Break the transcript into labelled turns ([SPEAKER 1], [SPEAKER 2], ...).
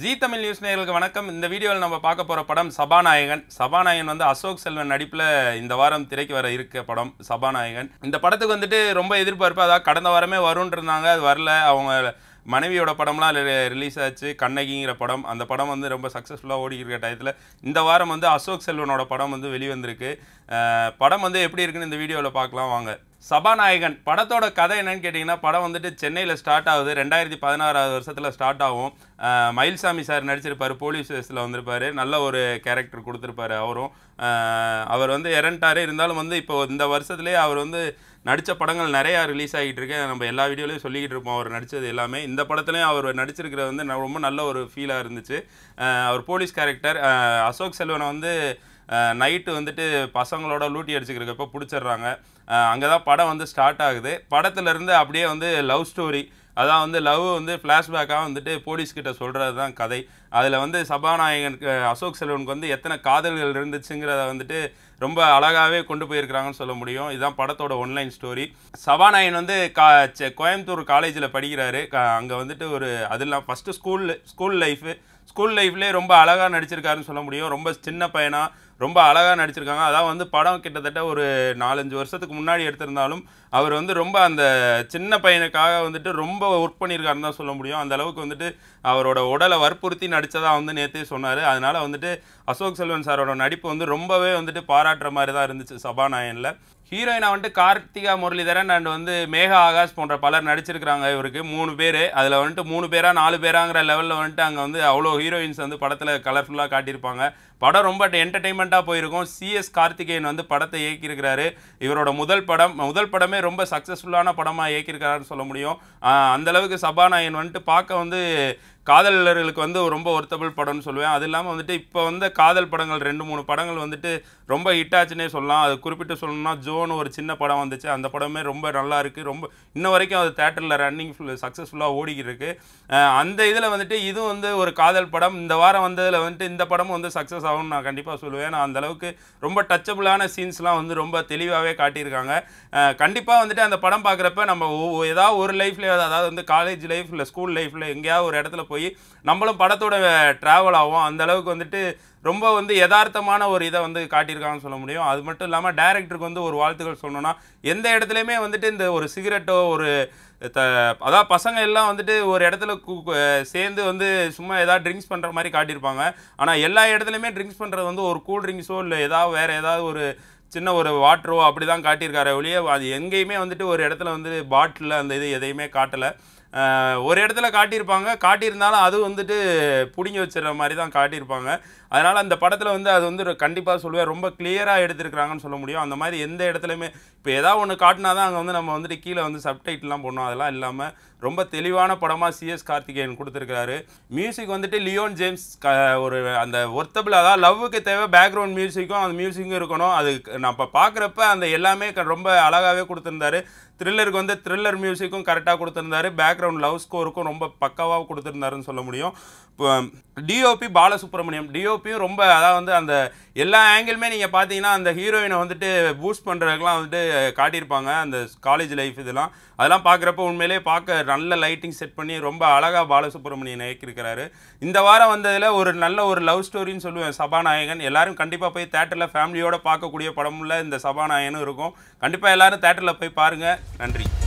[SPEAKER 1] G Tamil news நேர்களுக்கு வணக்கம் இந்த வீடியோவில் நம்ம பார்க்க போகிற படம் சபாநாயகன் சபாநாயகன் வந்து அசோக் செல்வன் நடிப்பில் இந்த வாரம் திரைக்கு வர இருக்க படம் சபாநாயகன் இந்த படத்துக்கு வந்துட்டு ரொம்ப எதிர்பார்ப்பு அதாவது கடந்த வாரமே வரும்னு இருந்தாங்க அது வரல அவங்க மனைவியோட படம்லாம் ரிலீஸ் ஆச்சு கண்ணகிங்கிற படம் அந்த படம் வந்து ரொம்ப சக்ஸஸ்ஃபுல்லாக ஓடிக்கிற டயத்தில் இந்த வாரம் வந்து அசோக் செல்வனோட படம் வந்து வெளிவந்திருக்கு படம் வந்து எப்படி இருக்குன்னு இந்த வீடியோவில் பார்க்கலாம் வாங்க சபாநாயகன் படத்தோட கதை என்னன்னு கேட்டிங்கன்னா படம் வந்துட்டு சென்னையில் ஸ்டார்ட் ஆகுது ரெண்டாயிரத்தி பதினாறாவது வருஷத்தில் ஸ்டார்ட் ஆகும் மயில்சாமி சார் நடிச்சிருப்பார் போலீஸ் ஸ்டேஷில் வந்திருப்பார் நல்ல ஒரு கேரக்டர் கொடுத்துருப்பாரு அவரும் அவர் வந்து இறன்ட்டார் இருந்தாலும் வந்து இப்போ இந்த வருஷத்துலேயே அவர் வந்து நடித்த படங்கள் நிறையா ரிலீஸ் ஆகிட்டு இருக்கு நம்ம எல்லா வீடியோலையும் சொல்லிக்கிட்டு இருப்போம் அவர் நடித்தது எல்லாமே இந்த படத்துலையும் அவர் நடிச்சிருக்கிறது வந்து ரொம்ப நல்ல ஒரு ஃபீலாக இருந்துச்சு அவர் போலீஸ் கேரக்டர் அசோக் செல்வனை வந்து நைட்டு வந்துட்டு பசங்களோட லூட்டி அடிச்சுக்கிறக்கப்போ பிடிச்சிடுறாங்க அங்கே தான் படம் வந்து ஸ்டார்ட் ஆகுது படத்துலேருந்து அப்படியே வந்து லவ் ஸ்டோரி அதான் வந்து லவ் வந்து ஃப்ளாஷ்பேக்காக வந்துட்டு போலீஸ்கிட்ட சொல்கிறது தான் கதை அதில் வந்து சபாநாயகனுக்கு அசோக் செல்வனுக்கு வந்து எத்தனை காதல்கள் இருந்துச்சுங்கிறத வந்துட்டு ரொம்ப அழகாகவே கொண்டு போயிருக்கிறாங்கன்னு சொல்ல முடியும் இதுதான் படத்தோட ஒன்லைன் ஸ்டோரி சபாநாயகன் வந்து கா கோயம்புத்தூர் காலேஜில் படிக்கிறாரு அங்கே வந்துட்டு ஒரு அதெல்லாம் first school school life school லைஃப்லேயே ரொம்ப அழகாக நடிச்சிருக்காருன்னு சொல்ல முடியும் ரொம்ப சின்ன பையனாக ரொம்ப அழகாக நடிச்சிருக்காங்க அதான் வந்து படம் கிட்டத்தட்ட ஒரு நாலஞ்சு வருஷத்துக்கு முன்னாடி எடுத்திருந்தாலும் அவர் வந்து ரொம்ப அந்த சின்ன பையனுக்காக வந்துட்டு ரொம்ப ஒர்க் பண்ணியிருக்காருன்னு தான் சொல்ல முடியும் அந்த அளவுக்கு வந்துட்டு அவரோட உடலை வற்புறுத்தி நடித்ததாக வந்து நேற்றே சொன்னார் அதனால் வந்துட்டு அசோக் செல்வன் சாரோட நடிப்பு வந்து ரொம்பவே வந்துட்டு பாராட்டுற மாதிரி தான் இருந்துச்சு சபாநாயகனில் ஹீரோயினாக வந்துட்டு கார்த்திகா முரளிதரன் அண்ட் வந்து மேகா ஆகாஷ் போன்ற பலர் நடிச்சிருக்கிறாங்க இவருக்கு மூணு பேர் அதில் வந்துட்டு மூணு பேராக நாலு பேராங்கிற லெவலில் வந்துட்டு அங்கே வந்து அவ்வளோ ஹீரோயின்ஸ் வந்து படத்தில் கலர்ஃபுல்லாக காட்டியிருப்பாங்க படம் ரொம்ப என்டர்டெயின்மெண்ட்டாக போயிருக்கும் சிஎஸ் கார்த்திகேயன் வந்து படத்தை இயக்கியிருக்கிறாரு இவரோட முதல் படம் முதல் படமே ரொம்ப சக்ஸஸ்ஃபுல்லான படமாக இயக்கியிருக்கிறாருன்னு சொல்ல முடியும் அந்தளவுக்கு சபாநாயகன் வந்துட்டு பார்க்க வந்து காதலர்களுக்கு வந்து ரொம்ப ஒருத்தபிள் படம்னு சொல்லுவேன் அது இல்லாமல் வந்துட்டு இப்போ வந்து காதல் படங்கள் ரெண்டு மூணு படங்கள் வந்துட்டு ரொம்ப ஹிட் ஆச்சுன்னே சொல்லலாம் அது குறிப்பிட்டு சொல்லணும்னா ஜோன் ஒரு சின்ன படம் வந்துச்சு அந்த படமே ரொம்ப நல்லா இருக்குது ரொம்ப இன்ன வரைக்கும் அது தேட்டரில் ரன்னிங் ஃபுல் சக்ஸஸ்ஃபுல்லாக ஓடிக்கிட்டு இருக்கு அந்த இதில் வந்துட்டு இதுவும் வந்து ஒரு காதல் படம் இந்த வாரம் வந்ததில் வந்துட்டு இந்த படமும் வந்து சக்ஸஸ் ஆகும்னு நான் கண்டிப்பாக சொல்லுவேன் நான் அந்தளவுக்கு ரொம்ப டச்சபிளான சீன்ஸ்லாம் வந்து ரொம்ப தெளிவாகவே காட்டியிருக்காங்க கண்டிப்பாக வந்துட்டு அந்த படம் பார்க்குறப்ப நம்ம ஏதாவது ஒரு லைஃப்லேயாவது அதாவது வந்து காலேஜ் லைஃப் இல்லை ஸ்கூல் லைஃப்பில் எங்கேயாவது ஒரு இடத்துல போய் நம்மளும் படத்தோட ட்ராவல் ஆகும் அந்த அளவுக்கு வந்துட்டு ரொம்ப வந்து யதார்த்தமான ஒரு இதை வந்து காட்டியிருக்காங்கன்னு சொல்ல முடியும் அது மட்டும் இல்லாமல் டேரக்டருக்கு வந்து ஒரு வாழ்த்துக்கள் சொல்லணும்னா எந்த இடத்துலையுமே வந்துட்டு இந்த ஒரு சிகரெட்டோ ஒரு த அதாவது பசங்க எல்லாம் வந்துட்டு ஒரு இடத்துல சேர்ந்து வந்து சும்மா எதாவது ட்ரிங்க்ஸ் பண்ணுற மாதிரி காட்டியிருப்பாங்க ஆனால் எல்லா இடத்துலையுமே ட்ரிங்க்ஸ் பண்ணுறது வந்து ஒரு கூல் ட்ரிங்க்ஸோ இல்லை ஏதாவது வேறு ஏதாவது ஒரு சின்ன ஒரு வாட்டரோ அப்படி தான் காட்டியிருக்காரு ஒழிய அது எங்கேயுமே வந்துட்டு ஒரு இடத்துல வந்து பாட்டிலில் அந்த இது எதையுமே காட்டலை ஒரு இடத்துல காட்டியிருப்பாங்க காட்டியிருந்தாலும் அது வந்துட்டு பிடிங்கி வச்சுற மாதிரி தான் காட்டியிருப்பாங்க அதனால் அந்த படத்தில் வந்து அது வந்து கண்டிப்பாக சொல்லுவேன் ரொம்ப கிளியராக எடுத்துருக்குறாங்கன்னு சொல்ல முடியும் அந்த மாதிரி எந்த இடத்துலையுமே இப்போ ஏதாவது ஒன்று காட்டினா தான் அங்கே வந்து நம்ம வந்துட்டு கீழே வந்து சப்டைட்லாம் போடணும் அதெல்லாம் இல்லாமல் ரொம்ப தெளிவான படமாக சிஎஸ் கார்த்திகேயன் கொடுத்துருக்காரு மியூசிக் வந்துட்டு லியோன் ஜேம்ஸ் க ஒரு அந்த ஒர்த்தபிள் அதாவது லவ்வுக்கு தேவை பேக்ரவுண்ட் மியூசிக்கும் அந்த மியூசிக்கும் இருக்கணும் அது நான் இப்போ பார்க்குறப்ப அந்த எல்லாமே ரொம்ப அழகாகவே கொடுத்துருந்தாரு த்ரில்லருக்கு வந்து த்ரில்லர் மியூசிக்கும் கரெக்டாக கொடுத்துருந்தாரு பேக்ரவுண்ட் லவ் ஸ்கோருக்கும் ரொம்ப பக்காவாக கொடுத்துருந்தாருன்னு சொல்ல முடியும் இப்போ டிஓபி பாலசுப்ரமணியம் டிஓபியும் ரொம்ப அதாவது வந்து அந்த எல்லா ஆங்கிளுமே நீங்கள் பார்த்தீங்கன்னா அந்த ஹீரோயினை வந்துட்டு பூஸ்ட் பண்ணுறதுக்கெலாம் வந்துட்டு காட்டியிருப்பாங்க அந்த காலேஜ் லைஃப் இதெல்லாம் அதெல்லாம் பார்க்குறப்ப உண்மையிலே பார்க்க நல்ல லைட்டிங் செட் பண்ணி ரொம்ப அழகாக பாலசுப்ரமணியன் இயக்கியிருக்கிறாரு இந்த வாரம் வந்ததில் ஒரு நல்ல ஒரு லவ் ஸ்டோரின்னு சொல்லுவேன் சபாநாயகன் எல்லாரும் கண்டிப்பாக போய் தேட்டரில் ஃபேமிலியோடு பார்க்கக்கூடிய படமுள்ள இந்த சபாநாயகனும் இருக்கும் கண்டிப்பாக எல்லோரும் தேட்டரில் போய் பாருங்கள் நன்றி